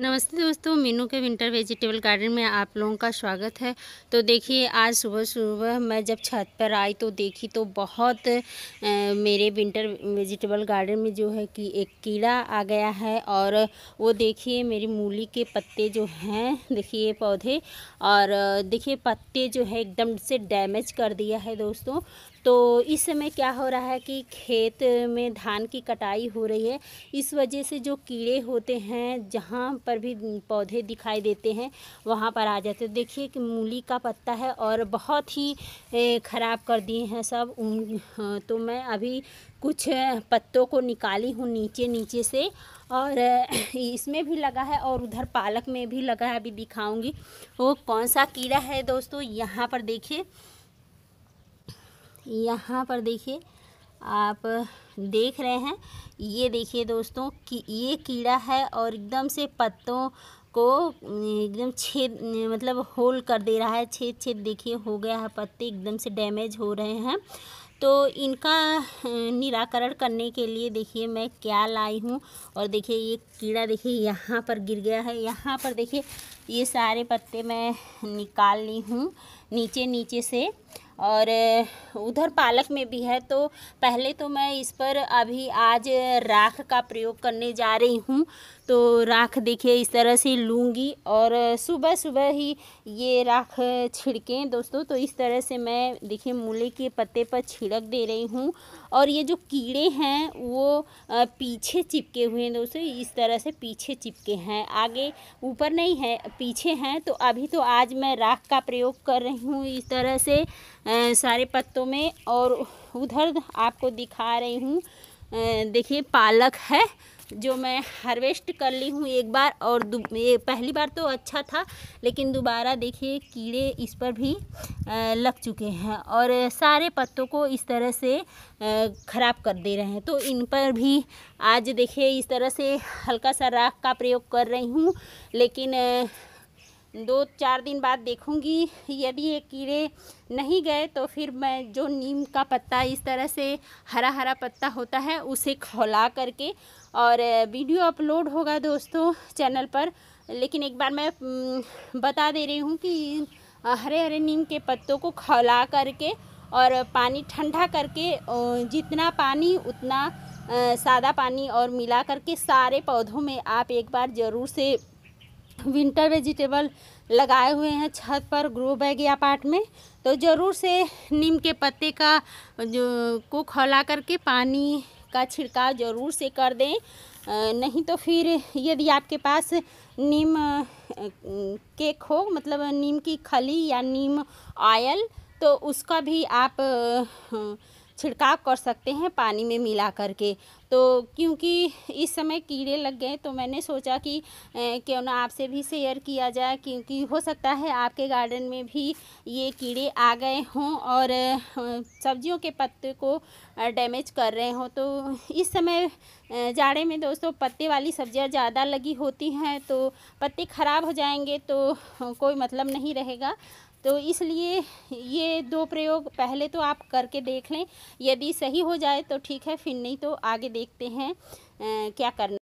नमस्ते दोस्तों मीनू के विंटर वेजिटेबल गार्डन में आप लोगों का स्वागत है तो देखिए आज सुबह सुबह मैं जब छत पर आई तो देखी तो बहुत ए, मेरे विंटर वेजिटेबल गार्डन में जो है कि एक कीड़ा आ गया है और वो देखिए मेरी मूली के पत्ते जो हैं देखिए पौधे और देखिए पत्ते जो है एकदम से डैमेज कर दिया है दोस्तों तो इस समय क्या हो रहा है कि खेत में धान की कटाई हो रही है इस वजह से जो कीड़े होते हैं जहाँ पर भी पौधे दिखाई देते हैं वहाँ पर आ जाते हैं देखिए कि मूली का पत्ता है और बहुत ही ख़राब कर दिए हैं सब उन हाँ, तो मैं अभी कुछ पत्तों को निकाली हूँ नीचे नीचे से और इसमें भी लगा है और उधर पालक में भी लगा है अभी दिखाऊँगी वो कौन सा कीड़ा है दोस्तों यहाँ पर देखिए यहाँ पर देखिए आप देख रहे हैं ये देखिए दोस्तों कि ये कीड़ा है और एकदम से पत्तों को एकदम छेद मतलब होल कर दे रहा है छेद छेद देखिए हो गया है पत्ते एकदम से डैमेज हो रहे हैं तो इनका निराकरण करने के लिए देखिए मैं क्या लाई हूँ और देखिए ये कीड़ा देखिए यहाँ पर गिर गया है यहाँ पर देखिए ये सारे पत्ते मैं निकाल ली हूँ नीचे नीचे से और उधर पालक में भी है तो पहले तो मैं इस पर अभी आज राख का प्रयोग करने जा रही हूँ तो राख देखिए इस तरह से लूँगी और सुबह सुबह ही ये राख छिड़कें दोस्तों तो इस तरह से मैं देखिए मूले के पत्ते पर छिड़क दे रही हूँ और ये जो कीड़े हैं वो पीछे चिपके हुए हैं दोस्तों इस तरह से पीछे चिपके हैं आगे ऊपर नहीं है पीछे हैं तो अभी तो आज मैं राख का प्रयोग कर रही हूँ इस तरह से सारे पत्तों में और उधर आपको दिखा रही हूँ देखिए पालक है जो मैं हार्वेस्ट कर ली हूँ एक बार और ये पहली बार तो अच्छा था लेकिन दोबारा देखिए कीड़े इस पर भी लग चुके हैं और सारे पत्तों को इस तरह से ख़राब कर दे रहे हैं तो इन पर भी आज देखिए इस तरह से हल्का सा राख का प्रयोग कर रही हूँ लेकिन दो चार दिन बाद देखूंगी यदि ये कीड़े नहीं गए तो फिर मैं जो नीम का पत्ता इस तरह से हरा हरा पत्ता होता है उसे खौला करके और वीडियो अपलोड होगा दोस्तों चैनल पर लेकिन एक बार मैं बता दे रही हूँ कि हरे हरे नीम के पत्तों को खौला करके और पानी ठंडा करके जितना पानी उतना सादा पानी और मिला करके सारे पौधों में आप एक बार ज़रूर से विंटर वेजिटेबल लगाए हुए हैं छत पर ग्रो बैग या पार्ट में तो ज़रूर से नीम के पत्ते का जो को खौला करके पानी का छिड़काव ज़रूर से कर दें नहीं तो फिर यदि आपके पास नीम केक हो मतलब नीम की खली या नीम ऑयल तो उसका भी आप छिड़काव कर सकते हैं पानी में मिला करके तो क्योंकि इस समय कीड़े लग गए तो मैंने सोचा कि क्यों ना आपसे भी शेयर किया जाए क्योंकि हो सकता है आपके गार्डन में भी ये कीड़े आ गए हों और सब्जियों के पत्ते को डैमेज कर रहे हों तो इस समय जाड़े में दोस्तों पत्ते वाली सब्जियां ज़्यादा लगी होती हैं तो पत्ते ख़राब हो जाएंगे तो कोई मतलब नहीं रहेगा तो इसलिए ये दो प्रयोग पहले तो आप करके देख लें यदि सही हो जाए तो ठीक है फिर नहीं तो आगे देखते हैं आ, क्या करना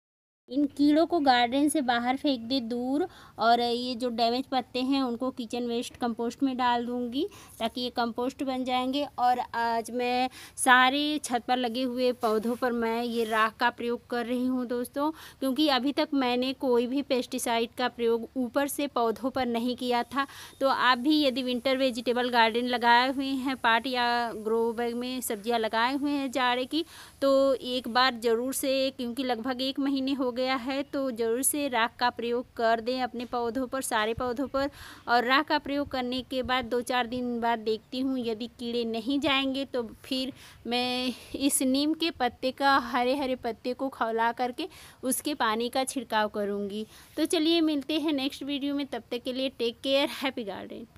इन कीड़ों को गार्डन से बाहर फेंक दे दूर और ये जो डैमेज पत्ते हैं उनको किचन वेस्ट कंपोस्ट में डाल दूँगी ताकि ये कंपोस्ट बन जाएंगे और आज मैं सारे छत पर लगे हुए पौधों पर मैं ये राख का प्रयोग कर रही हूँ दोस्तों क्योंकि अभी तक मैंने कोई भी पेस्टिसाइड का प्रयोग ऊपर से पौधों पर नहीं किया था तो आप भी यदि विंटर वेजिटेबल गार्डन लगाए हुए हैं पाट या ग्रो बैग में सब्जियाँ लगाए हुए हैं जाड़े की तो एक बार ज़रूर से क्योंकि लगभग एक महीने हो गए गया है तो ज़रूर से राख का प्रयोग कर दें अपने पौधों पर सारे पौधों पर और राख का प्रयोग करने के बाद दो चार दिन बाद देखती हूँ यदि कीड़े नहीं जाएंगे तो फिर मैं इस नीम के पत्ते का हरे हरे पत्ते को खौला करके उसके पानी का छिड़काव करूँगी तो चलिए मिलते हैं नेक्स्ट वीडियो में तब तक के लिए टेक केयर हैप्पी गार्डन